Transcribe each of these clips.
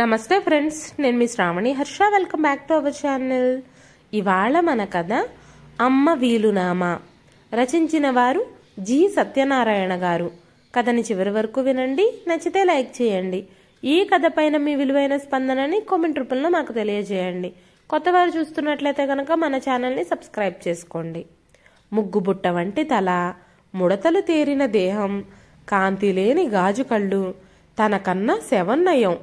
నమస్తే ఫ్రెండ్స్ నేను మీ Sravani Harsha welcome back to our channel ఇవాళ మన కథ అమ్మ వీలునామా రచించిన వారు జి సత్యనారాయణ గారు కథని చివరి వరకు వినండి నచ్చితే లైక్ చేయండి ఈ కథ పైన మీ విలువైన స్పందనని కామెంట్ రూపంలో మాకు తెలియజేయండి కొత్తవారు చూస్తున్నట్లయితే కనుక మన ఛానల్ని సబ్స్క్రైబ్ చేసుకోండి ముగ్గుబుట్ట వంటి తల ముడతలు తేరిన దేహం కాంతి లేని గాజు కళ్ళు తనకన్నా శవన్నయం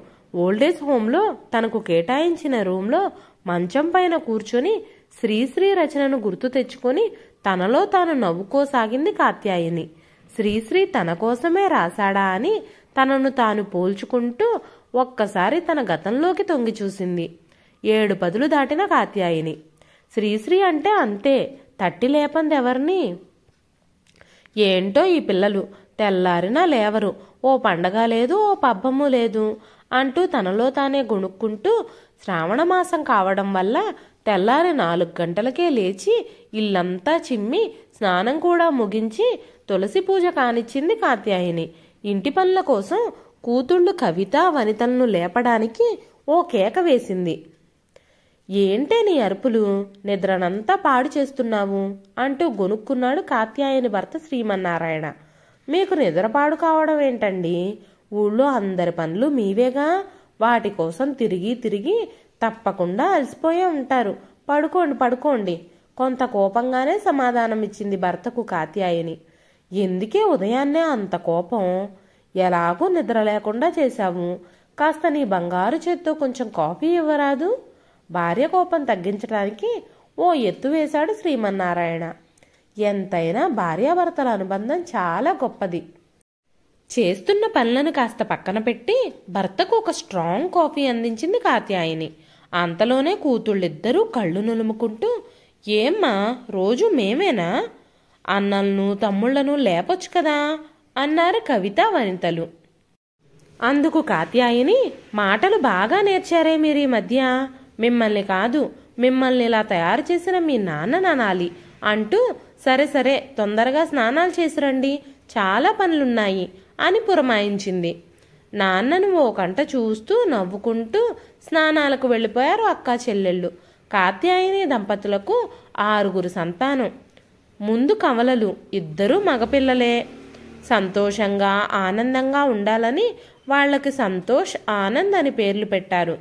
ఓల్డేజ్ హోంలో తనకు కేటాయించిన రూంలో మంచం పైన కూర్చొని శ్రీశ్రీ రచనను గుర్తు తెచ్చుకొని తనలో తాను నవ్వుకోసాగింది కాత్యాయని శ్రీశ్రీ తన కోసమే రాశాడా అని తనను తాను పోల్చుకుంటూ ఒక్కసారి తన గతంలోకి తొంగి చూసింది ఏడు పదులు దాటిన కాత్యాయిని శ్రీశ్రీ అంటే అంతే తట్టి లేపందెవర్ని ఏంటో ఈ పిల్లలు తెల్లారినా లేవరు ఓ పండగ లేదు ఓ పబ్బము లేదు అంటూ తనలో తానే గొణుక్కుంటూ శ్రావణమాసం కావడం వల్ల తెల్లారి నాలుగు గంటలకే లేచి ఇల్లంతా చిమ్మి స్నానం కూడా ముగించి తులసి పూజ కానిచ్చింది కాత్యాయని ఇంటి పనుల కోసం కూతుళ్ళు కవిత వనితలను లేపడానికి ఓ కేక వేసింది ఏంటే నీ అరుపులు నిద్రనంతా పాడు చేస్తున్నావు అంటూ గొనుక్కున్నాడు కాత్యాయని భర్త శ్రీమన్నారాయణ మీకు నిద్రపాడు కావడం ఏంటండి ఊళ్ళో అందరి పనులు మీవేగా వాటి కోసం తిరిగి తిరిగి తప్పకుండా అలసిపోయే ఉంటారు పడుకోండి పడుకోండి కొంత కోపంగానే సమాధానం ఇచ్చింది భర్తకు కాత్యాయని ఎందుకే ఉదయాన్నే అంత కోపం ఎలాగూ నిద్ర లేకుండా చేశావు కాస్త నీ బంగారు చేత్తో కొంచెం కాఫీ ఇవ్వరాదు భార్య కోపం తగ్గించడానికి ఓ ఎత్తు వేశాడు శ్రీమన్నారాయణ ఎంతైనా భార్యాభర్తల అనుబంధం చాలా గొప్పది చేస్తున్న పనులను కాస్త పక్కన పెట్టి భర్తకు ఒక స్ట్రాంగ్ కాఫీ అందించింది కాత్యాయని అంతలోనే కూతుళ్ళిద్దరూ కళ్ళు నులుముకుంటూ ఏమ్మా రోజు మేమేనా అన్నలను తమ్ముళ్లను లేపొచ్చు కదా అన్నారు కవిత వనితలు అందుకు కాత్యాయని మాటలు బాగా నేర్చారే మీరు ఈ మధ్య మిమ్మల్ని కాదు మిమ్మల్ని ఇలా తయారు చేసిన మీ నాన్న నానాలి అంటూ సరే సరే తొందరగా స్నానాలు చేసిరండి చాలా పనులున్నాయి అని పురమాయించింది నాన్నను ఓ కంట చూస్తూ నవ్వుకుంటూ స్నానాలకు వెళ్ళిపోయారు అక్కా చెల్లెళ్ళు కాత్యాయని దంపతులకు ఆరుగురు సంతానం ముందు కమలలు ఇద్దరూ మగపిల్లలే సంతోషంగా ఆనందంగా ఉండాలని వాళ్ళకి సంతోష్ ఆనంద్ అని పేర్లు పెట్టారు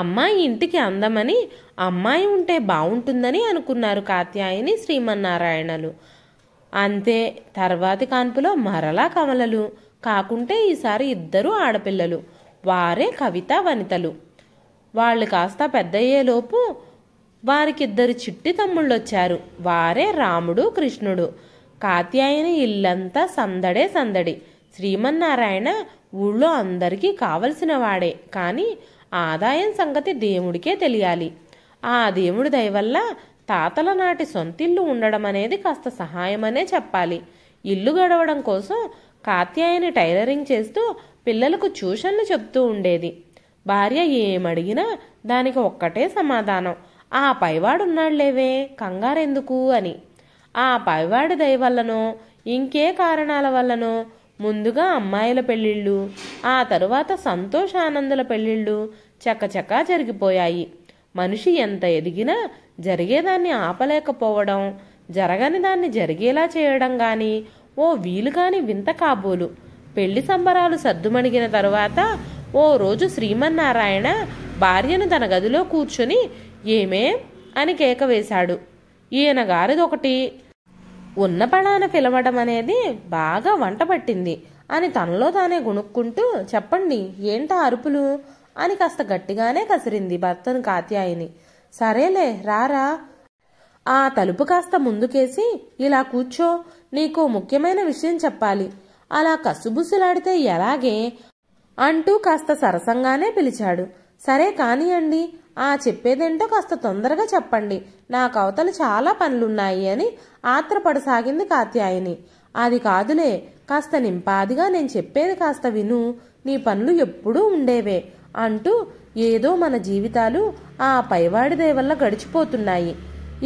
అమ్మాయి ఇంటికి అందమని అమ్మాయి ఉంటే బాగుంటుందని అనుకున్నారు కాత్యాయని శ్రీమన్నారాయణలు అంతే తర్వాతి కాన్పులో మరలా కమలలు కాకుంటే ఈసారి ఇద్దరు ఆడపిల్లలు వారే కవిత వనితలు వాళ్ళు కాస్త పెద్దయ్యేలోపు వారికిద్దరు చిట్టి తమ్ముళ్ళొచ్చారు వారే రాముడు కృష్ణుడు కాత్యాయని ఇల్లంతా సందడే సందడి శ్రీమన్నారాయణ ఊళ్ళో అందరికీ కావలసిన వాడే కానీ ఆదాయం సంగతి దేవుడికే తెలియాలి ఆ దేవుడి దయవల్ల తాతల నాటి సొంతిల్లు ఉండడం అనేది కాస్త సహాయమనే చెప్పాలి ఇల్లు గడవడం కోసం కాత్యాయని టైలరింగ్ చేస్తూ పిల్లలకు ట్యూషన్లు చెప్తూ ఉండేది భార్య ఏమడిగినా దానికి ఒక్కటే సమాధానం ఆ పైవాడున్నాళ్లేవే కంగారెందుకు అని ఆ పైవాడి దయ వల్లనో ఇంకే కారణాల వల్లనో ముందుగా అమ్మాయిల పెళ్ళిళ్ళు ఆ తరువాత సంతోష పెళ్లిళ్ళు పెళ్ళిళ్ళు జరిగిపోయాయి మనిషి ఎంత ఎదిగినా జరిగేదాన్ని ఆపలేకపోవడం జరగని దాన్ని జరిగేలా చేయడం కానీ ఓ వీలు కాని వింత కాబోలు పెళ్లి సంబరాలు సర్దుమణిగిన తరువాత ఓ రోజు శ్రీమన్నారాయణ భార్యను తన గదిలో కూర్చుని ఏమే అని కేక వేశాడు ఈయన గారిదొకటి ఉన్న పడాన పిలవడం అనేది బాగా వంట పట్టింది అని తనలో తానే గుణుక్కుంటూ చెప్పండి ఏంటా అరుపులు అని కాస్త గట్టిగానే కసిరింది భర్తను కాత్యాయిని సరేలే రారా ఆ తలుపు కాస్త ముందుకేసి ఇలా కూర్చో నీకు ముఖ్యమైన విషయం చెప్పాలి అలా కసుబుసులాడితే ఎలాగే అంటూ కాస్త సరసంగానే పిలిచాడు సరే కానియండి ఆ చెప్పేదేంటో కాస్త తొందరగా చెప్పండి నాకు కవతలు చాలా పనులున్నాయి అని ఆత్రపడసాగింది కాత్యాయని అది కాదులే కాస్త నింపాదిగా నేను చెప్పేది కాస్త విను నీ పనులు ఎప్పుడూ ఉండేవే అంటూ ఏదో మన జీవితాలు ఆ పైవాడి వల్ల గడిచిపోతున్నాయి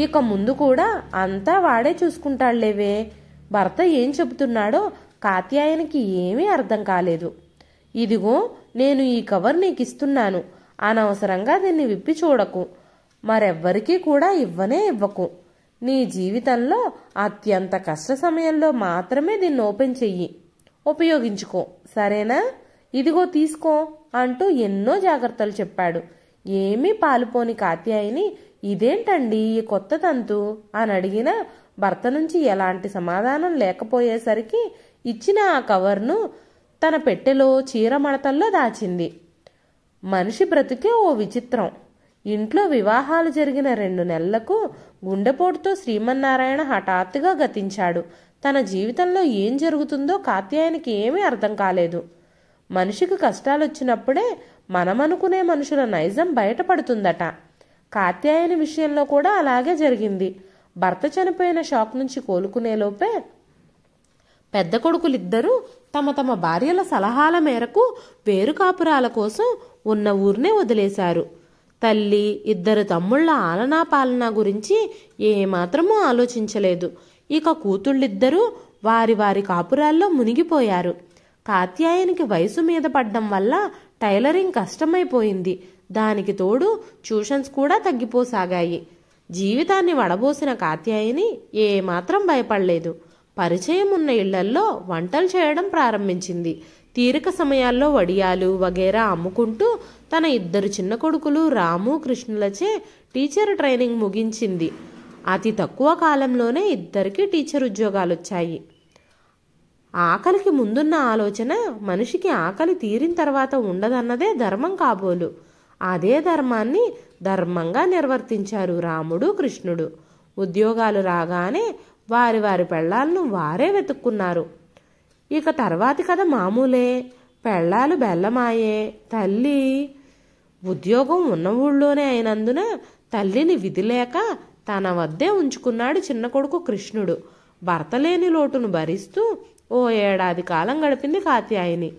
ఇక ముందు కూడా అంతా వాడే చూసుకుంటాడులేవే భర్త ఏం చెబుతున్నాడో కాత్యాయనికి ఏమీ అర్థం కాలేదు ఇదిగో నేను ఈ కవర్ నీకు ఇస్తున్నాను అనవసరంగా దీన్ని విప్పి చూడకు మరెవ్వరికీ కూడా ఇవ్వనే ఇవ్వకు నీ జీవితంలో అత్యంత కష్ట సమయంలో మాత్రమే దీన్ని ఓపెన్ చెయ్యి ఉపయోగించుకో సరేనా ఇదిగో తీసుకో అంటూ ఎన్నో జాగ్రత్తలు చెప్పాడు ఏమీ పాలుపోని కాత్యాయిని ఇదేంటండి ఈ కొత్త తంతు అని అడిగిన భర్త నుంచి ఎలాంటి సమాధానం లేకపోయేసరికి ఇచ్చిన ఆ కవర్ను తన పెట్టెలో చీర మడతల్లో దాచింది మనిషి బ్రతికే ఓ విచిత్రం ఇంట్లో వివాహాలు జరిగిన రెండు నెలలకు గుండెపోటుతో శ్రీమన్నారాయణ హఠాత్తుగా గతించాడు తన జీవితంలో ఏం జరుగుతుందో కాత్యాయనికి ఏమీ అర్థం కాలేదు మనిషికి కష్టాలొచ్చినప్పుడే మనమనుకునే మనుషుల నైజం బయటపడుతుందట కాత్యాయని విషయంలో కూడా అలాగే జరిగింది భర్త చనిపోయిన షాక్ నుంచి కోలుకునేలోపే పెద్ద కొడుకులిద్దరూ తమ తమ భార్యల సలహాల మేరకు వేరు కాపురాల కోసం ఉన్న ఊర్నే వదిలేశారు తల్లి ఇద్దరు తమ్ముళ్ల ఆలనా పాలన గురించి ఏమాత్రమూ ఆలోచించలేదు ఇక కూతుళ్ళిద్దరూ వారి వారి కాపురాల్లో మునిగిపోయారు కాత్యాయనికి వయసు మీద పడ్డం వల్ల టైలరింగ్ కష్టమైపోయింది దానికి తోడు ట్యూషన్స్ కూడా తగ్గిపోసాగాయి జీవితాన్ని వడబోసిన కాత్యాయని ఏమాత్రం భయపడలేదు పరిచయం ఉన్న ఇళ్లల్లో వంటలు చేయడం ప్రారంభించింది తీరిక సమయాల్లో వడియాలు వగేరా అమ్ముకుంటూ తన ఇద్దరు చిన్న కొడుకులు రాము కృష్ణులచే టీచర్ ట్రైనింగ్ ముగించింది అతి తక్కువ కాలంలోనే ఇద్దరికీ టీచర్ ఉద్యోగాలు వచ్చాయి ఆకలికి ముందున్న ఆలోచన మనిషికి ఆకలి తీరిన తర్వాత ఉండదన్నదే ధర్మం కాబోలు అదే ధర్మాన్ని ధర్మంగా నిర్వర్తించారు రాముడు కృష్ణుడు ఉద్యోగాలు రాగానే వారి వారి పెళ్ళాలను వారే వెతుక్కున్నారు ఇక తర్వాతి కథ మామూలే పెళ్ళాలు బెల్లమాయే తల్లి ఉద్యోగం ఉన్న ఊళ్ళోనే అయినందున తల్లిని విధిలేక తన వద్దే ఉంచుకున్నాడు చిన్న కొడుకు కృష్ణుడు భర్త లేని లోటును భరిస్తూ ఓ ఏడాది కాలం గడిపింది కాత్యాయని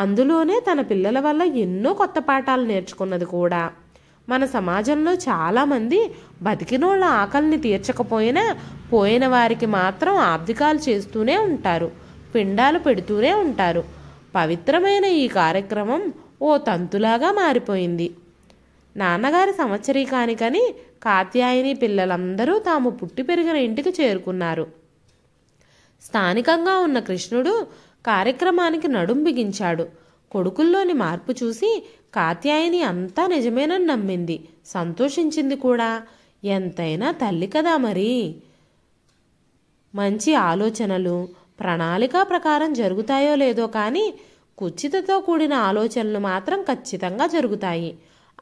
అందులోనే తన పిల్లల వల్ల ఎన్నో కొత్త పాఠాలు నేర్చుకున్నది కూడా మన సమాజంలో చాలామంది బతికినోళ్ళ ఆకలిని తీర్చకపోయినా పోయిన వారికి మాత్రం ఆబ్దికాలు చేస్తూనే ఉంటారు పిండాలు పెడుతూనే ఉంటారు పవిత్రమైన ఈ కార్యక్రమం ఓ తంతులాగా మారిపోయింది నాన్నగారి సంవత్సరీకానికని కాత్యాయని పిల్లలందరూ తాము పుట్టి పెరిగిన ఇంటికి చేరుకున్నారు స్థానికంగా ఉన్న కృష్ణుడు కార్యక్రమానికి నడుం బిగించాడు కొడుకుల్లోని మార్పు చూసి కాత్యాయని అంతా నిజమేనని నమ్మింది సంతోషించింది కూడా ఎంతైనా తల్లి కదా మరి మంచి ఆలోచనలు ప్రణాళిక ప్రకారం జరుగుతాయో లేదో కానీ కుచ్చితతో కూడిన ఆలోచనలు మాత్రం ఖచ్చితంగా జరుగుతాయి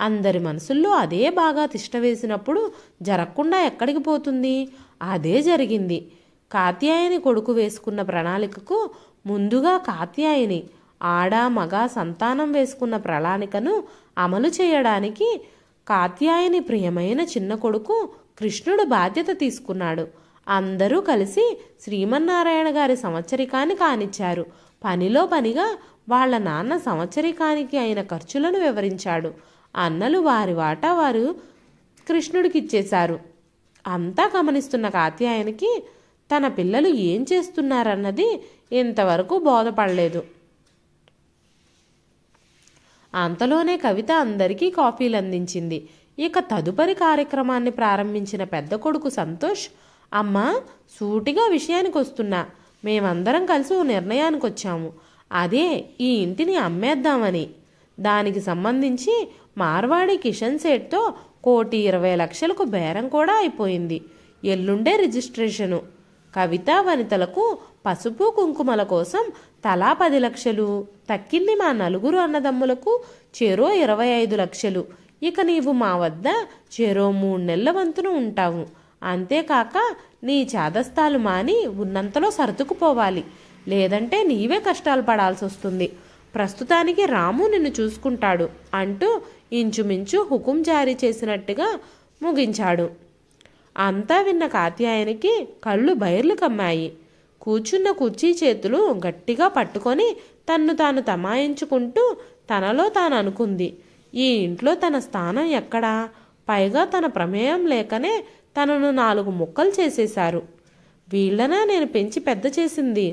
అందరి మనసుల్లో అదే బాగా తిష్టవేసినప్పుడు జరగకుండా ఎక్కడికి పోతుంది అదే జరిగింది కాత్యాయని కొడుకు వేసుకున్న ప్రణాళికకు ముందుగా కాత్యాయని ఆడ మగ సంతానం వేసుకున్న ప్రణాళికను అమలు చేయడానికి కాత్యాయని ప్రియమైన చిన్న కొడుకు కృష్ణుడు బాధ్యత తీసుకున్నాడు అందరూ కలిసి శ్రీమన్నారాయణ గారి సంవత్సరికాన్ని కానిచ్చారు పనిలో పనిగా వాళ్ల నాన్న సంవత్సరికానికి అయిన ఖర్చులను వివరించాడు అన్నలు వారి వాటా వారు కృష్ణుడికిచ్చేశారు అంతా గమనిస్తున్న కాత్యాయనికి తన పిల్లలు ఏం చేస్తున్నారన్నది ఇంతవరకు బోధపడలేదు అంతలోనే కవిత అందరికీ కాఫీలు అందించింది ఇక తదుపరి కార్యక్రమాన్ని ప్రారంభించిన పెద్ద కొడుకు సంతోష్ అమ్మ సూటిగా విషయానికి వస్తున్నా మేమందరం కలిసి ఓ నిర్ణయానికి వచ్చాము అదే ఈ ఇంటిని అమ్మేద్దామని దానికి సంబంధించి మార్వాడి కిషన్ సేట్తో కోటి ఇరవై లక్షలకు బేరం కూడా అయిపోయింది ఎల్లుండే రిజిస్ట్రేషను కవితా వనితలకు పసుపు కుంకుమల కోసం తలా పది లక్షలు తక్కింది మా నలుగురు అన్నదమ్ములకు చెరో ఇరవై ఐదు లక్షలు ఇక నీవు మా వద్ద చెరో మూడు నెలల వంతును ఉంటావు అంతేకాక నీ చాదస్తాలు మాని ఉన్నంతలో సర్దుకుపోవాలి లేదంటే నీవే కష్టాలు పడాల్సి వస్తుంది ప్రస్తుతానికి రాము నిన్ను చూసుకుంటాడు అంటూ ఇంచుమించు హుకుం జారీ చేసినట్టుగా ముగించాడు అంతా విన్న కాత్యాయనికి కళ్ళు బయర్లు కమ్మాయి కూర్చున్న కుర్చీ చేతులు గట్టిగా పట్టుకొని తన్ను తాను తమాయించుకుంటూ తనలో తాను అనుకుంది ఈ ఇంట్లో తన స్థానం ఎక్కడా పైగా తన ప్రమేయం లేకనే తనను నాలుగు ముక్కలు చేసేశారు వీళ్ళనా నేను పెంచి పెద్ద చేసింది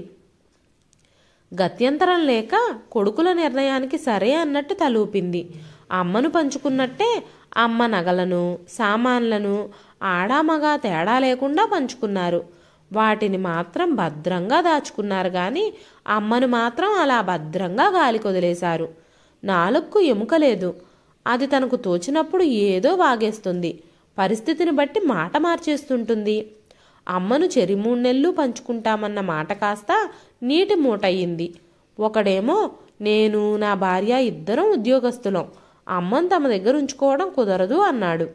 గత్యంతరం లేక కొడుకుల నిర్ణయానికి సరే అన్నట్టు తలూపింది అమ్మను పంచుకున్నట్టే అమ్మ నగలను సామాన్లను ఆడామగా తేడా లేకుండా పంచుకున్నారు వాటిని మాత్రం భద్రంగా దాచుకున్నారు కానీ అమ్మను మాత్రం అలా భద్రంగా గాలికొదిలేశారు నాలుగుకు ఎముక లేదు అది తనకు తోచినప్పుడు ఏదో వాగేస్తుంది పరిస్థితిని బట్టి మాట మార్చేస్తుంటుంది అమ్మను చెరి మూడు నెలలు పంచుకుంటామన్న మాట కాస్త నీటి మూటయ్యింది ఒకడేమో నేను నా భార్య ఇద్దరం ఉద్యోగస్తులం అమ్మను తమ దగ్గర ఉంచుకోవడం కుదరదు అన్నాడు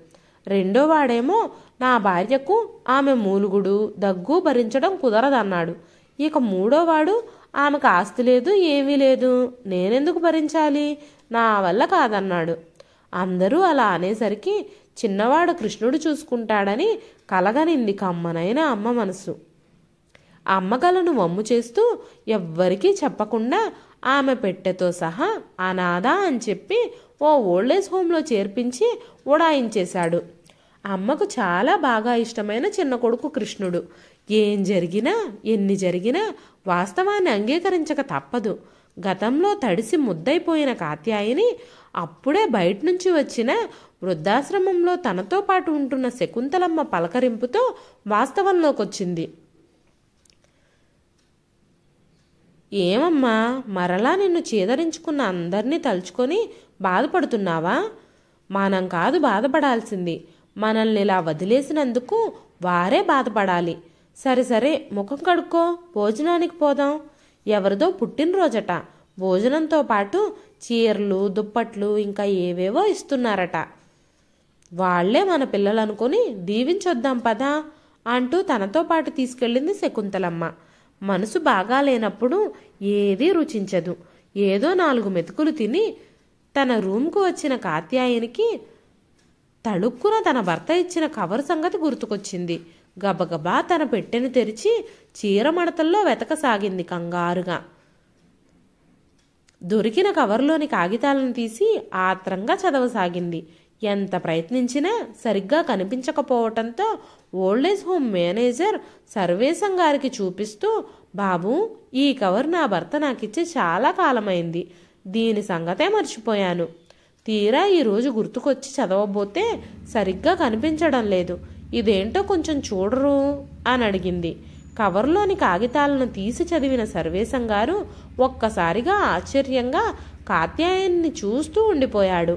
రెండో వాడేమో నా భార్యకు ఆమె మూలుగుడు దగ్గు భరించడం కుదరదన్నాడు ఇక మూడోవాడు ఆమెకు ఆస్తి లేదు ఏమీ లేదు నేనెందుకు భరించాలి నా వల్ల కాదన్నాడు అందరూ అలా అనేసరికి చిన్నవాడు కృష్ణుడు చూసుకుంటాడని కలగనింది కమ్మనైన అమ్మ మనసు అమ్మకలను వమ్ము చేస్తూ ఎవ్వరికీ చెప్పకుండా ఆమె పెట్టెతో సహా అనాథ అని చెప్పి ఓ ఓల్డేజ్ హోంలో చేర్పించి ఉడాయించేశాడు అమ్మకు చాలా బాగా ఇష్టమైన చిన్న కొడుకు కృష్ణుడు ఏం జరిగినా ఎన్ని జరిగినా వాస్తవాన్ని అంగీకరించక తప్పదు గతంలో తడిసి ముద్దైపోయిన కాత్యాయని అప్పుడే బయట నుంచి వచ్చిన వృద్ధాశ్రమంలో తనతో పాటు ఉంటున్న శకుంతలమ్మ పలకరింపుతో వాస్తవంలోకొచ్చింది ఏమమ్మా మరలా నిన్ను చేదరించుకున్న అందరినీ తలుచుకొని బాధపడుతున్నావా మనం కాదు బాధపడాల్సింది మనల్ని ఇలా వదిలేసినందుకు వారే బాధపడాలి సరే సరే ముఖం కడుక్కో భోజనానికి పోదాం ఎవరిదో పుట్టినరోజట భోజనంతో పాటు చీరలు దుప్పట్లు ఇంకా ఏవేవో ఇస్తున్నారట వాళ్లే మన పిల్లలనుకుని దీవించొద్దాం పదా అంటూ తనతో పాటు తీసుకెళ్ళింది శకుంతలమ్మ మనసు బాగాలేనప్పుడు ఏదీ రుచించదు ఏదో నాలుగు మెతుకులు తిని తన రూమ్కు వచ్చిన కాత్యాయనికి తడుక్కున తన భర్త ఇచ్చిన కవర్ సంగతి గుర్తుకొచ్చింది గబగబా తన పెట్టెను తెరిచి చీరమడతల్లో వెతకసాగింది కంగారుగా దొరికిన కవర్లోని కాగితాలను తీసి ఆత్రంగా చదవసాగింది ఎంత ప్రయత్నించినా సరిగ్గా కనిపించకపోవటంతో ఓల్డేజ్ హోమ్ మేనేజర్ సర్వేశం గారికి చూపిస్తూ బాబు ఈ కవర్ నా భర్త నాకిచ్చి చాలా కాలమైంది దీని సంగతే మర్చిపోయాను తీరా ఈరోజు గుర్తుకొచ్చి చదవబోతే సరిగ్గా కనిపించడం లేదు ఇదేంటో కొంచెం చూడరు అని అడిగింది కవర్లోని కాగితాలను తీసి చదివిన సర్వేశం గారు ఒక్కసారిగా ఆశ్చర్యంగా కాత్యాయన్ని చూస్తూ ఉండిపోయాడు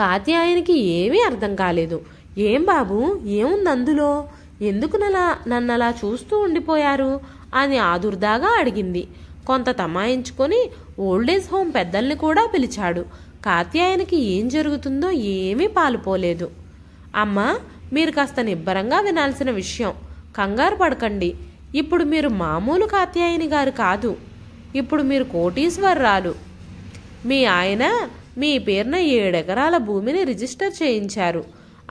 కాత్యాయనికి ఏమీ అర్థం కాలేదు ఏం బాబు ఏముంది అందులో ఎందుకు నలా నన్నలా చూస్తూ ఉండిపోయారు అని ఆదుర్దాగా అడిగింది కొంత తమాయించుకొని ఓల్డేజ్ హోమ్ పెద్దల్ని కూడా పిలిచాడు కాత్యాయనికి ఏం జరుగుతుందో ఏమీ పాలుపోలేదు అమ్మా మీరు కాస్త నిబ్బరంగా వినాల్సిన విషయం కంగారు పడకండి ఇప్పుడు మీరు మామూలు కాత్యాయని గారు కాదు ఇప్పుడు మీరు కోటీశ్వర్రాలు మీ ఆయన మీ పేరున ఏడెకరాల భూమిని రిజిస్టర్ చేయించారు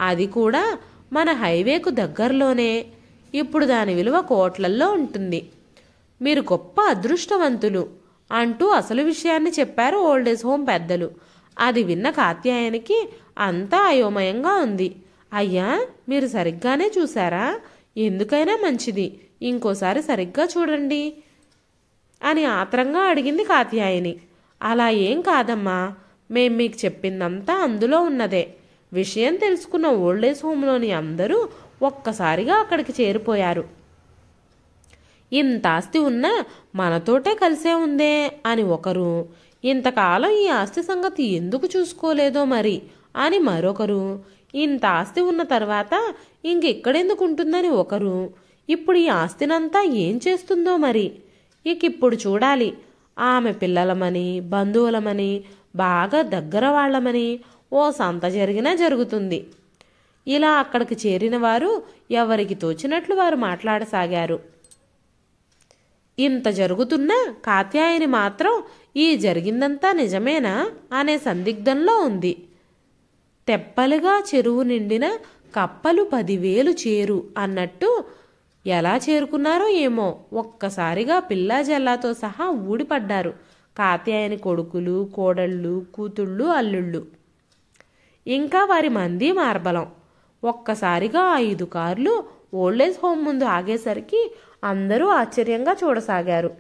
అది కూడా మన హైవేకు దగ్గరలోనే ఇప్పుడు దాని విలువ కోట్లల్లో ఉంటుంది మీరు గొప్ప అదృష్టవంతులు అంటూ అసలు విషయాన్ని చెప్పారు ఓల్డ్ ఏజ్ హోమ్ పెద్దలు అది విన్న కాత్యాయనికి అంతా అయోమయంగా ఉంది అయ్యా మీరు సరిగ్గానే చూశారా ఎందుకైనా మంచిది ఇంకోసారి సరిగ్గా చూడండి అని ఆత్రంగా అడిగింది కాత్యాయని అలా ఏం కాదమ్మా మేం మీకు చెప్పిందంతా అందులో ఉన్నదే విషయం తెలుసుకున్న ఓల్డేజ్ హోమ్లోని అందరూ ఒక్కసారిగా అక్కడికి చేరిపోయారు ఇంత ఆస్తి ఉన్నా మనతోటే కలిసే ఉందే అని ఒకరు ఇంతకాలం ఈ ఆస్తి సంగతి ఎందుకు చూసుకోలేదో మరి అని మరొకరు ఇంత ఆస్తి ఉన్న తర్వాత ఇంకెక్కడెందుకు ఉంటుందని ఒకరు ఇప్పుడు ఈ ఆస్తినంతా ఏం చేస్తుందో మరి ఇకిప్పుడు చూడాలి ఆమె పిల్లలమని బంధువులమని బాగా దగ్గర వాళ్ళమని ఓ సంత జరిగినా జరుగుతుంది ఇలా అక్కడికి చేరిన వారు ఎవరికి తోచినట్లు వారు మాట్లాడసాగారు ఇంత జరుగుతున్నా కాత్యాయని మాత్రం ఈ జరిగిందంతా నిజమేనా అనే సందిగ్ధంలో ఉంది తెప్పలుగా చెరువు నిండిన కప్పలు పదివేలు చేరు అన్నట్టు ఎలా చేరుకున్నారో ఏమో ఒక్కసారిగా పిల్లా జల్లాతో సహా ఊడిపడ్డారు కాత్యాయని కొడుకులు కోడళ్ళు కూతుళ్ళు అల్లుళ్ళు ఇంకా వారి మంది మార్బలం ఒక్కసారిగా ఐదు కార్లు ఓల్డేజ్ హోమ్ ముందు ఆగేసరికి అందరూ ఆశ్చర్యంగా చూడసాగారు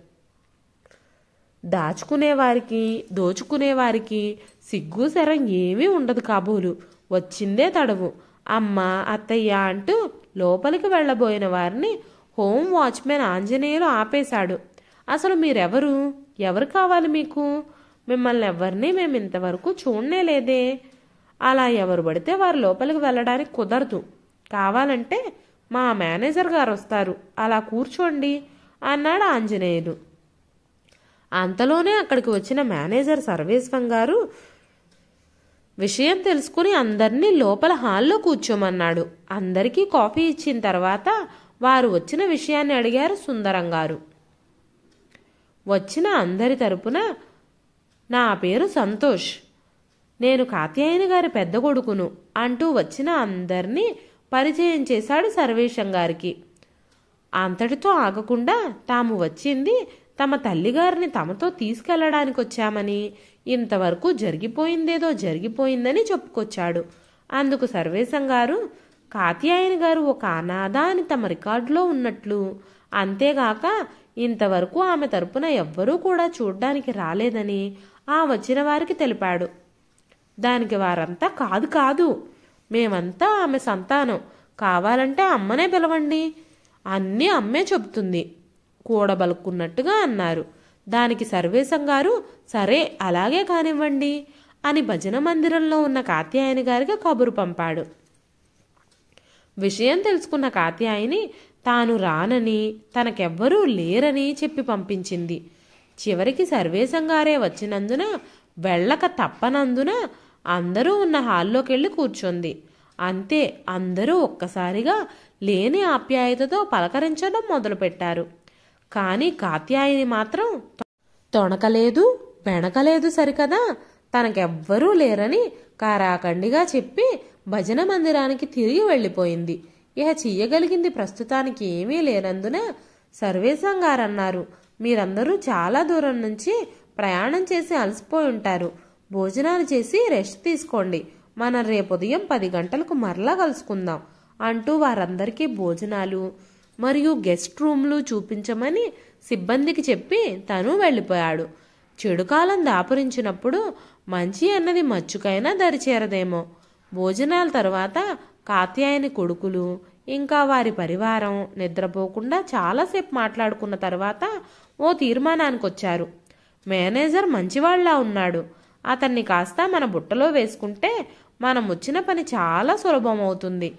దాచుకునేవారికి దోచుకునేవారికి సిగ్గు శరం ఏమీ ఉండదు కాబోలు వచ్చిందే తడవు అమ్మ అత్తయ్య అంటూ లోపలికి వెళ్ళబోయిన వారిని హోమ్ వాచ్మెన్ ఆంజనేయులు ఆపేశాడు అసలు మీరెవరు ఎవరు కావాలి మీకు మిమ్మల్ని ఎవరిని మేము ఇంతవరకు చూడనే లేదే అలా ఎవరు పడితే వారు లోపలికి వెళ్ళడానికి కుదరదు కావాలంటే మా మేనేజర్ గారు వస్తారు అలా కూర్చోండి అన్నాడు ఆంజనేయుడు అంతలోనే అక్కడికి వచ్చిన మేనేజర్ సర్వేశ్వం గారు విషయం తెలుసుకుని అందరినీ లోపల హాల్లో కూర్చోమన్నాడు అందరికీ కాఫీ ఇచ్చిన తర్వాత వారు వచ్చిన విషయాన్ని అడిగారు సుందరం గారు వచ్చిన అందరి తరపున నా పేరు సంతోష్ నేను కాత్యాయని గారి పెద్ద కొడుకును అంటూ వచ్చిన అందరినీ పరిచయం చేశాడు సర్వేశం గారికి అంతటితో ఆగకుండా తాము వచ్చింది తమ తల్లిగారిని తమతో తీసుకెళ్లడానికి వచ్చామని ఇంతవరకు జరిగిపోయిందేదో జరిగిపోయిందని చెప్పుకొచ్చాడు అందుకు సర్వేశం గారు కాత్యాయని గారు ఒక అనాథ అని తమ రికార్డులో ఉన్నట్లు అంతేగాక ఇంతవరకు ఆమె తరపున ఎవ్వరూ కూడా చూడ్డానికి రాలేదని ఆ వచ్చిన వారికి తెలిపాడు దానికి వారంతా కాదు కాదు మేమంతా ఆమె సంతానం కావాలంటే అమ్మనే పిలవండి అన్నీ అమ్మే చెబుతుంది కూడబలుక్కున్నట్టుగా అన్నారు దానికి సర్వేశం గారు సరే అలాగే కానివ్వండి అని భజన మందిరంలో ఉన్న కాత్యాయని గారికి కబురు పంపాడు విషయం తెలుసుకున్న కాత్యాయని తాను రానని తనకెవ్వరూ లేరని చెప్పి పంపించింది చివరికి సర్వేశం గారే వచ్చినందున వెళ్ళక తప్పనందున అందరూ ఉన్న హాల్లోకి వెళ్ళి కూర్చుంది అంతే అందరూ ఒక్కసారిగా లేని ఆప్యాయతతో పలకరించడం మొదలుపెట్టారు కానీ కాత్యాయని మాత్రం తొణకలేదు బెణకలేదు సరికదా తనకెవ్వరూ లేరని కారాకండిగా చెప్పి భజన మందిరానికి తిరిగి వెళ్ళిపోయింది ఇహ చెయ్యగలిగింది ప్రస్తుతానికి ఏమీ లేనందున సర్వేశం గారన్నారు మీరందరూ చాలా దూరం నుంచి ప్రయాణం చేసి అలసిపోయి ఉంటారు భోజనాలు చేసి రెస్ట్ తీసుకోండి మనం రేపు ఉదయం పది గంటలకు మరలా కలుసుకుందాం అంటూ వారందరికీ భోజనాలు మరియు గెస్ట్ రూమ్లు చూపించమని సిబ్బందికి చెప్పి తను వెళ్ళిపోయాడు చెడుకాలం దాపురించినప్పుడు మంచి అన్నది మచ్చుకైనా దరిచేరదేమో భోజనాల తర్వాత కాత్యాయని కొడుకులు ఇంకా వారి పరివారం నిద్రపోకుండా చాలాసేపు మాట్లాడుకున్న తర్వాత ఓ తీర్మానానికి వచ్చారు మేనేజర్ మంచివాళ్లా ఉన్నాడు అతన్ని కాస్త మన బుట్టలో వేసుకుంటే మనం వచ్చిన పని చాలా సులభం అవుతుంది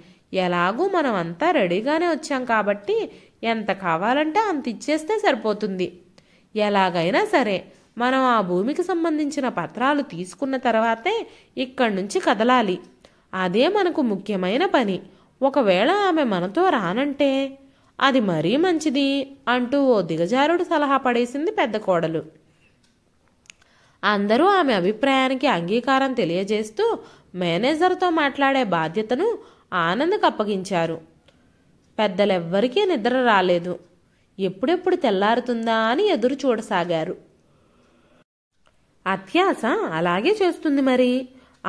ఎలాగూ మనం అంతా రెడీగానే వచ్చాం కాబట్టి ఎంత కావాలంటే అంత ఇచ్చేస్తే సరిపోతుంది ఎలాగైనా సరే మనం ఆ భూమికి సంబంధించిన పత్రాలు తీసుకున్న తర్వాతే ఇక్కడి నుంచి కదలాలి అదే మనకు ముఖ్యమైన పని ఒకవేళ ఆమె మనతో రానంటే అది మరీ మంచిది అంటూ ఓ దిగజారుడు సలహా పడేసింది పెద్ద కోడలు అందరూ ఆమె అభిప్రాయానికి అంగీకారం తెలియజేస్తూ మేనేజర్తో మాట్లాడే బాధ్యతను ఆనంద్కు అప్పగించారు పెద్దలెవ్వరికీ నిద్ర రాలేదు ఎప్పుడెప్పుడు తెల్లారుతుందా అని ఎదురు చూడసాగారు అత్యాస అలాగే చేస్తుంది మరి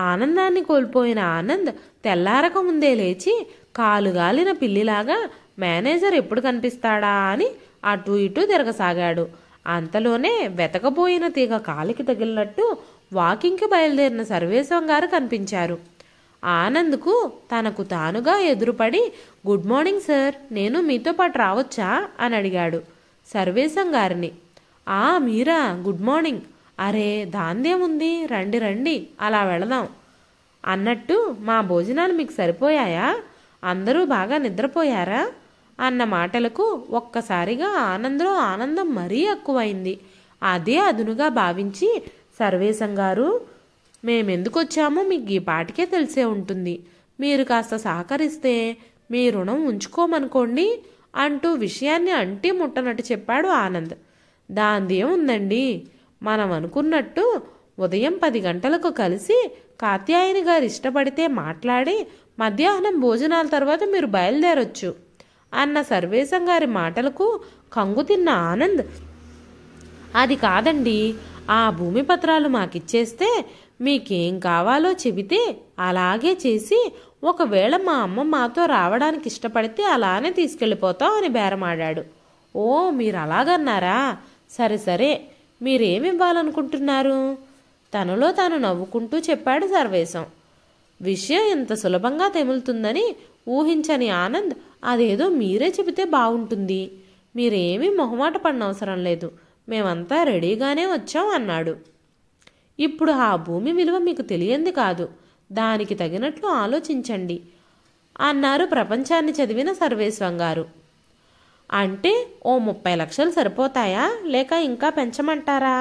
ఆనందాన్ని కోల్పోయిన ఆనంద్ తెల్లారక ముందే లేచి కాలుగాలిన పిల్లిలాగా మేనేజర్ ఎప్పుడు కనిపిస్తాడా అని అటు ఇటు తిరగసాగాడు అంతలోనే వెతకబోయిన తీగ కాలికి తగిలినట్టు వాకింగ్కి బయలుదేరిన సర్వేశం గారు కనిపించారు ఆనంద్కు తనకు తానుగా ఎదురుపడి గుడ్ మార్నింగ్ సార్ నేను మీతో పాటు రావచ్చా అని అడిగాడు సర్వేశం గారిని ఆ మీరా గుడ్ మార్నింగ్ అరే దాందేముంది రండి రండి అలా వెళదాం అన్నట్టు మా భోజనాలు మీకు సరిపోయాయా అందరూ బాగా నిద్రపోయారా అన్న మాటలకు ఒక్కసారిగా ఆనందంలో ఆనందం మరీ ఎక్కువైంది అదే అదునుగా భావించి సర్వేశం గారు మేమెందుకు వచ్చామో మీకు ఈ పాటికే తెలిసే ఉంటుంది మీరు కాస్త సహకరిస్తే మీ రుణం ఉంచుకోమనుకోండి అంటూ విషయాన్ని అంటి ముట్టనట్టు చెప్పాడు ఆనంద్ దాంది ఉందండి మనం అనుకున్నట్టు ఉదయం పది గంటలకు కలిసి కాత్యాయని గారు ఇష్టపడితే మాట్లాడి మధ్యాహ్నం భోజనాల తర్వాత మీరు బయలుదేరొచ్చు అన్న సర్వేశం గారి మాటలకు కంగు తిన్న ఆనంద్ అది కాదండి ఆ భూమి పత్రాలు మాకిచ్చేస్తే మీకేం కావాలో చెబితే అలాగే చేసి ఒకవేళ మా అమ్మ మాతో రావడానికి ఇష్టపడితే అలానే తీసుకెళ్ళిపోతాం అని బేరమాడాడు ఓ మీరు అలాగన్నారా సరే సరే మీరేమివ్వాలనుకుంటున్నారు తనలో తాను నవ్వుకుంటూ చెప్పాడు సర్వేశం విషయం ఇంత సులభంగా తెములుతుందని ఊహించని ఆనంద్ అదేదో మీరే చెబితే బాగుంటుంది మీరేమీ మొహమాట పడనవసరం లేదు మేమంతా రెడీగానే వచ్చాం అన్నాడు ఇప్పుడు ఆ భూమి విలువ మీకు తెలియంది కాదు దానికి తగినట్లు ఆలోచించండి అన్నారు ప్రపంచాన్ని చదివిన సర్వేశ్వం గారు అంటే ఓ ముప్పై లక్షలు సరిపోతాయా లేక ఇంకా పెంచమంటారా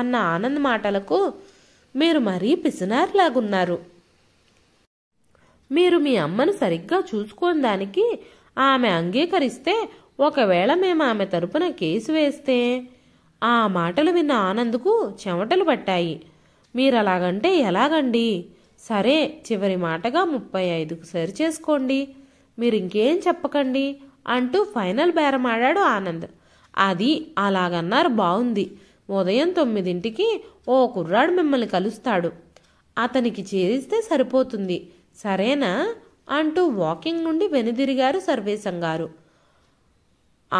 అన్న ఆనంద్ మాటలకు మీరు మరీ పిసినారిలాగున్నారు మీరు మీ అమ్మను సరిగ్గా చూసుకోని దానికి ఆమె అంగీకరిస్తే ఒకవేళ మేము ఆమె తరపున కేసు వేస్తే ఆ మాటలు విన్న ఆనంద్కు చెమటలు పట్టాయి మీరు అలాగంటే ఎలాగండి సరే చివరి మాటగా ముప్పై ఐదుకు సరి చేసుకోండి మీరు ఇంకేం చెప్పకండి అంటూ ఫైనల్ బేరమాడాడు ఆనంద్ అది అలాగన్నారు బాగుంది ఉదయం తొమ్మిదింటికి ఓ కుర్రాడు మిమ్మల్ని కలుస్తాడు అతనికి చేరిస్తే సరిపోతుంది సరేనా అంటూ వాకింగ్ నుండి వెనుదిరిగారు సర్వేశంగారు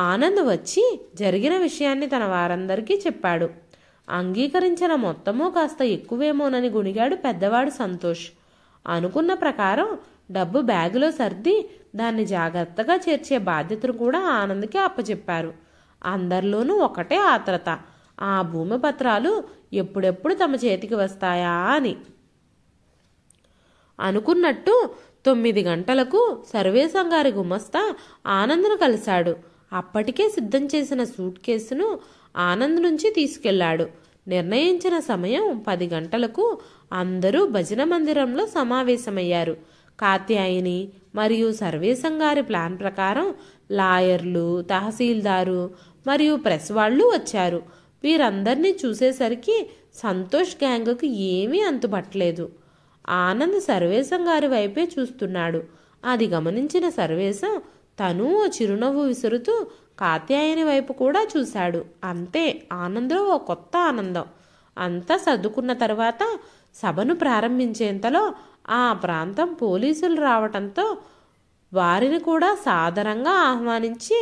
ఆనంద్ వచ్చి జరిగిన విషయాన్ని తన వారందరికీ చెప్పాడు అంగీకరించిన మొత్తము కాస్త ఎక్కువేమోనని గుణిగాడు పెద్దవాడు సంతోష్ అనుకున్న ప్రకారం డబ్బు బ్యాగులో సర్ది దాన్ని జాగ్రత్తగా చేర్చే బాధ్యతను కూడా ఆనంద్కి అప్పచెప్పారు అందరిలోనూ ఒకటే ఆత్రత ఆ భూమి పత్రాలు ఎప్పుడెప్పుడు తమ చేతికి వస్తాయా అని అనుకున్నట్టు తొమ్మిది గంటలకు సర్వేశంగారి గుమస్తా ఆనందను కలిశాడు అప్పటికే సిద్ధం చేసిన సూట్ కేసును ఆనంద్ నుంచి తీసుకెళ్లాడు నిర్ణయించిన సమయం పది గంటలకు అందరూ భజన మందిరంలో సమావేశమయ్యారు కాత్యాయని మరియు సర్వేశంగారి ప్లాన్ ప్రకారం లాయర్లు తహసీల్దారు మరియు ప్రెస్ వాళ్ళు వచ్చారు వీరందరినీ చూసేసరికి సంతోష్ గ్యాంగ్కు ఏమీ అంతుపట్టలేదు ఆనంద్ సర్వేశం గారి వైపే చూస్తున్నాడు అది గమనించిన సర్వేశం తను ఓ చిరునవ్వు విసురుతూ కాత్యాయని వైపు కూడా చూశాడు అంతే ఆనందులో ఓ కొత్త ఆనందం అంతా సర్దుకున్న తర్వాత సభను ప్రారంభించేంతలో ఆ ప్రాంతం పోలీసులు రావటంతో వారిని కూడా సాదరంగా ఆహ్వానించి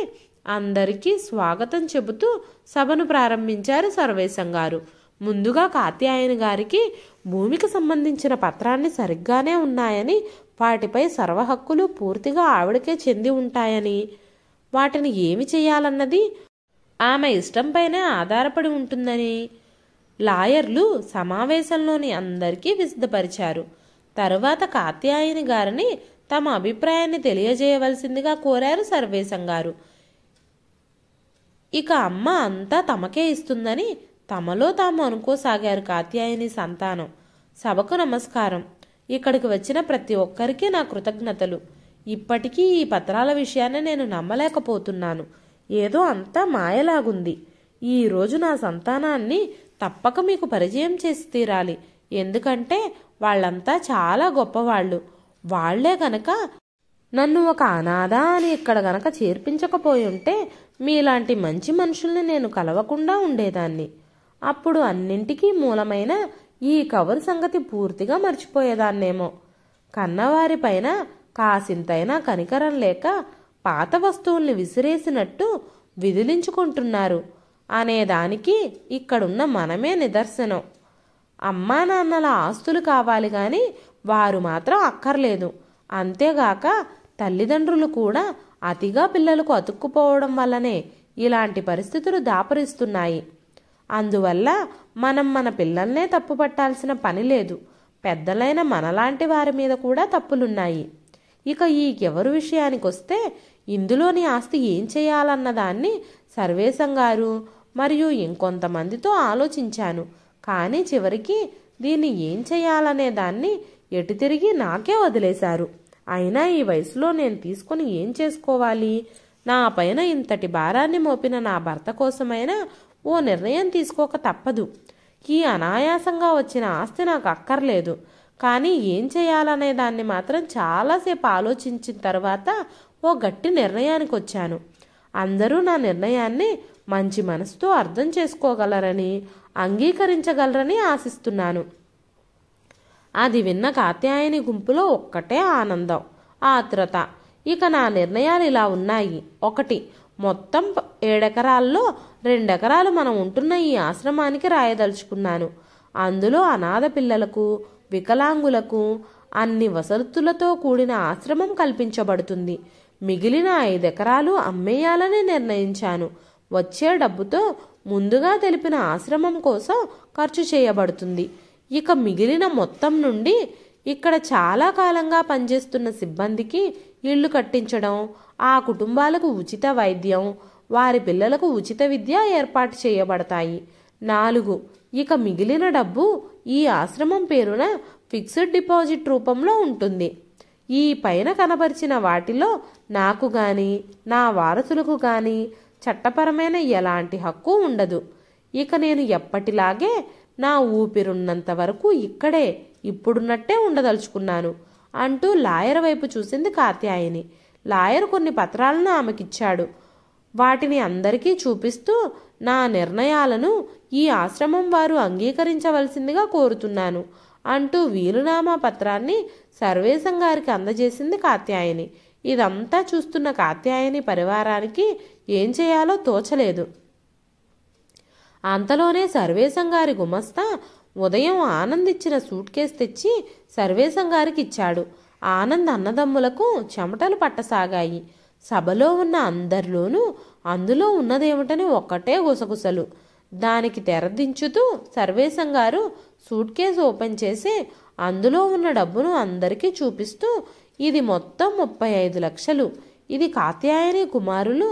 అందరికీ స్వాగతం చెబుతూ సభను ప్రారంభించారు సర్వేశం గారు ముందుగా కాత్యాయని గారికి భూమికి సంబంధించిన పత్రాన్ని సరిగ్గానే ఉన్నాయని వాటిపై సర్వహక్కులు పూర్తిగా ఆవిడకే చెంది ఉంటాయని వాటిని ఏమి చేయాలన్నది ఆమె ఇష్టంపైనే ఆధారపడి ఉంటుందని లాయర్లు సమావేశంలోని అందరికీ విసిద్ధపరిచారు తరువాత కాత్యాయని గారిని తమ అభిప్రాయాన్ని తెలియజేయవలసిందిగా కోరారు సర్వేశం గారు ఇక అమ్మ అంతా తమకే ఇస్తుందని తమలో తాము అనుకోసాగారు కాత్యాయని సంతానం సభకు నమస్కారం ఇక్కడికి వచ్చిన ప్రతి ఒక్కరికి నా కృతజ్ఞతలు ఇప్పటికీ ఈ పత్రాల విషయాన్ని నేను నమ్మలేకపోతున్నాను ఏదో అంతా మాయలాగుంది ఈరోజు నా సంతానాన్ని తప్పక మీకు పరిచయం చేసి తీరాలి ఎందుకంటే వాళ్ళంతా చాలా గొప్పవాళ్ళు వాళ్లే గనక నన్ను ఒక అనాథ అని ఇక్కడ గనక చేర్పించకపోయి ఉంటే మీలాంటి మంచి మనుషుల్ని నేను కలవకుండా ఉండేదాన్ని అప్పుడు అన్నింటికీ మూలమైన ఈ కవరు సంగతి పూర్తిగా మర్చిపోయేదాన్నేమో కన్నవారిపైన కాసింతైనా కనికరం లేక పాత వస్తువుల్ని విసిరేసినట్టు విదిలించుకుంటున్నారు అనేదానికి ఇక్కడున్న మనమే నిదర్శనం అమ్మా నాన్నల ఆస్తులు కావాలి కానీ వారు మాత్రం అక్కర్లేదు అంతేగాక తల్లిదండ్రులు కూడా అతిగా పిల్లలకు అతుక్కుపోవడం వల్లనే ఇలాంటి పరిస్థితులు దాపరిస్తున్నాయి అందువల్ల మనం మన పిల్లల్నే తప్పు పట్టాల్సిన పని లేదు పెద్దలైన మనలాంటి వారి మీద కూడా తప్పులున్నాయి ఇక ఈ ఎవరు విషయానికొస్తే ఇందులోని ఆస్తి ఏం చేయాలన్నదాన్ని సర్వేశం గారు మరియు ఇంకొంతమందితో ఆలోచించాను కానీ చివరికి దీన్ని ఏం చేయాలనే దాన్ని ఎటు తిరిగి నాకే వదిలేశారు అయినా ఈ వయసులో నేను తీసుకుని ఏం చేసుకోవాలి నా పైన ఇంతటి భారాన్ని మోపిన నా భర్త కోసమైనా ఓ నిర్ణయం తీసుకోక తప్పదు ఈ అనాయాసంగా వచ్చిన ఆస్తి నాకు అక్కర్లేదు కానీ ఏం చేయాలనే దాన్ని మాత్రం చాలాసేపు ఆలోచించిన తర్వాత ఓ గట్టి నిర్ణయానికి వచ్చాను అందరూ నా నిర్ణయాన్ని మంచి మనసుతో అర్థం చేసుకోగలరని అంగీకరించగలరని ఆశిస్తున్నాను అది విన్న కాత్యాయని గుంపులో ఒక్కటే ఆనందం ఆత్రత ఇక నా నిర్ణయాలు ఇలా ఉన్నాయి ఒకటి మొత్తం ఏడెకరాల్లో రెండెకరాలు మనం ఉంటున్న ఈ ఆశ్రమానికి రాయదలుచుకున్నాను అందులో అనాథ పిల్లలకు వికలాంగులకు అన్ని వసతులతో కూడిన ఆశ్రమం కల్పించబడుతుంది మిగిలిన ఐదెకరాలు అమ్మేయాలని నిర్ణయించాను వచ్చే డబ్బుతో ముందుగా తెలిపిన ఆశ్రమం కోసం ఖర్చు చేయబడుతుంది ఇక మిగిలిన మొత్తం నుండి ఇక్కడ చాలా కాలంగా పనిచేస్తున్న సిబ్బందికి ఇల్లు కట్టించడం ఆ కుటుంబాలకు ఉచిత వైద్యం వారి పిల్లలకు ఉచిత విద్య ఏర్పాటు చేయబడతాయి నాలుగు ఇక మిగిలిన డబ్బు ఈ ఆశ్రమం పేరున ఫిక్స్డ్ డిపాజిట్ రూపంలో ఉంటుంది ఈ పైన కనబరిచిన వాటిలో నాకు గాని నా వారసులకు గాని చట్టపరమైన ఎలాంటి హక్కు ఉండదు ఇక నేను ఎప్పటిలాగే నా ఊపిరున్నంత వరకు ఇక్కడే ఇప్పుడున్నట్టే ఉండదలుచుకున్నాను అంటూ లాయర్ వైపు చూసింది కాత్యాయని లాయర్ కొన్ని పత్రాలను ఆమెకిచ్చాడు వాటిని అందరికీ చూపిస్తూ నా నిర్ణయాలను ఈ ఆశ్రమం వారు అంగీకరించవలసిందిగా కోరుతున్నాను అంటూ వీలునామా పత్రాన్ని సర్వేశం గారికి అందజేసింది కాత్యాయని ఇదంతా చూస్తున్న కాత్యాయని పరివారానికి ఏం చేయాలో తోచలేదు అంతలోనే సర్వేశం గారి గుమస్తా ఉదయం ఆనంద్ ఇచ్చిన సూట్ కేస్ తెచ్చి సర్వేశం గారికి ఇచ్చాడు ఆనంద్ అన్నదమ్ములకు చెమటలు పట్టసాగాయి సభలో ఉన్న అందరిలోనూ అందులో ఉన్నదేమిటని ఒక్కటే గుసగుసలు దానికి తెరదించుతూ సర్వేశం గారు సూట్ కేసు ఓపెన్ చేసి అందులో ఉన్న డబ్బును అందరికీ చూపిస్తూ ఇది మొత్తం ముప్పై ఐదు లక్షలు ఇది కాత్యాయని కుమారులు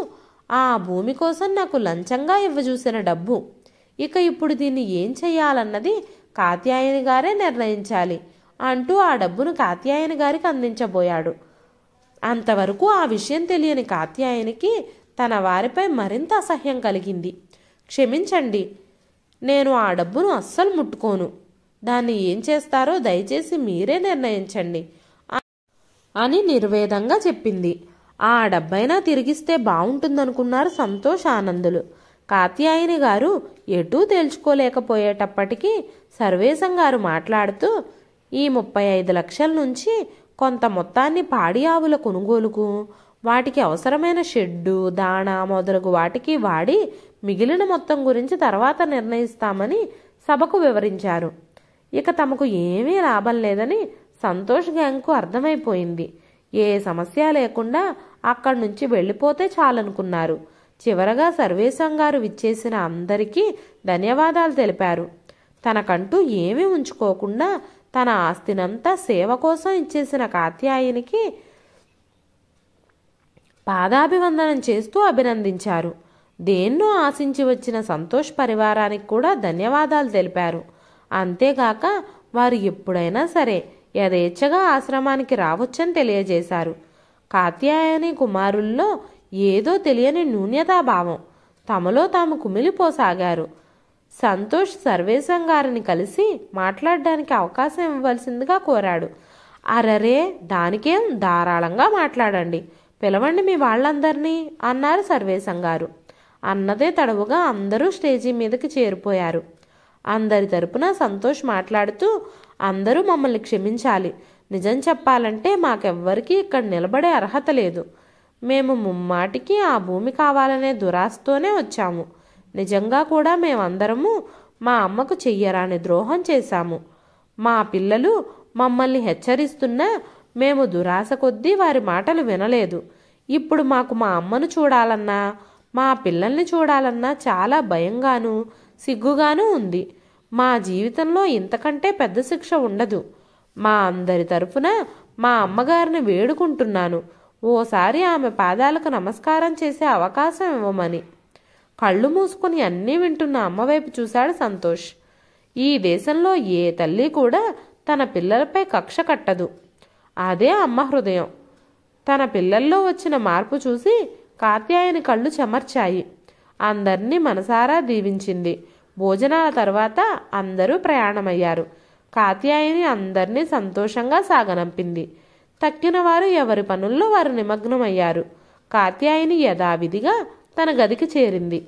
ఆ భూమి కోసం నాకు లంచంగా ఇవ్వజూసిన డబ్బు ఇక ఇప్పుడు దీన్ని ఏం చేయాలన్నది కాత్యాయని గారే నిర్ణయించాలి అంటూ ఆ డబ్బును కాత్యాయని గారికి అందించబోయాడు అంతవరకు ఆ విషయం తెలియని కాత్యాయనికి తన వారిపై మరింత అసహ్యం కలిగింది క్షమించండి నేను ఆ డబ్బును అస్సలు ముట్టుకోను దాన్ని ఏం చేస్తారో దయచేసి మీరే నిర్ణయించండి అని నిర్వేదంగా చెప్పింది ఆ డబ్బైనా తిరిగిస్తే బాగుంటుందనుకున్నారు సంతోష్ ఆనందులు కాత్యాయని గారు ఎటూ తేల్చుకోలేకపోయేటప్పటికీ సర్వేశం గారు మాట్లాడుతూ ఈ ముప్పై ఐదు లక్షల నుంచి కొంత మొత్తాన్ని పాడి ఆవుల కొనుగోలుకు వాటికి అవసరమైన షెడ్డు దాణా మొదలగు వాటికి వాడి మిగిలిన మొత్తం గురించి తర్వాత నిర్ణయిస్తామని సభకు వివరించారు ఇక తమకు ఏమీ లాభం లేదని సంతోష్ గ్యాంగ్కు అర్థమైపోయింది ఏ సమస్య లేకుండా అక్కడి నుంచి వెళ్ళిపోతే చాలనుకున్నారు చివరగా సర్వేశం గారు విచ్చేసిన అందరికీ ధన్యవాదాలు తెలిపారు తనకంటూ ఏమీ ఉంచుకోకుండా తన ఆస్తినంతా సేవ కోసం ఇచ్చేసిన కాత్యాయనికి పాదాభివందనం చేస్తూ అభినందించారు దేన్నో ఆశించి వచ్చిన సంతోష్ పరివారానికి కూడా ధన్యవాదాలు తెలిపారు అంతేగాక వారు ఎప్పుడైనా సరే యథేచ్ఛగా ఆశ్రమానికి రావచ్చని తెలియజేశారు కాత్యాయని కుమారుల్లో ఏదో తెలియని న్యూన్యతాభావం తమలో తాము కుమిలిపోసాగారు సంతోష్ సర్వేశం గారిని కలిసి మాట్లాడడానికి అవకాశం ఇవ్వవలసిందిగా కోరాడు అరరే దానికేం ధారాళంగా మాట్లాడండి పిలవండి మీ వాళ్ళందరినీ అన్నారు సర్వేశం గారు అన్నదే తడవుగా అందరూ స్టేజీ మీదకి చేరిపోయారు అందరి తరపున సంతోష్ మాట్లాడుతూ అందరూ మమ్మల్ని క్షమించాలి నిజం చెప్పాలంటే మాకెవ్వరికీ ఇక్కడ నిలబడే అర్హత లేదు మేము ముమ్మాటికి ఆ భూమి కావాలనే దురాస్తోనే వచ్చాము నిజంగా కూడా మేమందరము మా అమ్మకు చెయ్యరాని ద్రోహం చేశాము మా పిల్లలు మమ్మల్ని హెచ్చరిస్తున్నా మేము దురాశ కొద్దీ వారి మాటలు వినలేదు ఇప్పుడు మాకు మా అమ్మను చూడాలన్నా మా పిల్లల్ని చూడాలన్నా చాలా భయంగాను సిగ్గుగాను ఉంది మా జీవితంలో ఇంతకంటే పెద్ద శిక్ష ఉండదు మా అందరి తరఫున మా అమ్మగారిని వేడుకుంటున్నాను ఓసారి ఆమె పాదాలకు నమస్కారం చేసే అవకాశం ఇవ్వమని కళ్ళు మూసుకుని అన్నీ వింటున్న అమ్మవైపు చూశాడు సంతోష్ ఈ దేశంలో ఏ తల్లి కూడా తన పిల్లలపై కక్ష కట్టదు అదే అమ్మ హృదయం తన పిల్లల్లో వచ్చిన మార్పు చూసి కాత్యాయని కళ్ళు చెమర్చాయి అందర్నీ మనసారా దీవించింది భోజనాల తర్వాత అందరూ ప్రయాణమయ్యారు కాత్యాయని అందర్నీ సంతోషంగా సాగనంపింది తక్కిన వారు ఎవరి పనుల్లో వారు నిమగ్నమయ్యారు కాత్యాయని యథావిధిగా తన గదికి చేరింది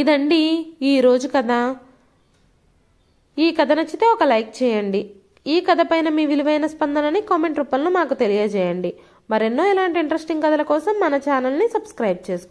ఇదండి ఈరోజు కథ ఈ కథ నచ్చితే ఒక లైక్ చేయండి ఈ కథ పైన మీ విలువైన స్పందనని కామెంట్ రూపంలో మాకు తెలియజేయండి మరెన్నో ఇలాంటి ఇంట్రెస్టింగ్ కథల కోసం మన ఛానల్ని సబ్స్క్రైబ్ చేసుకోండి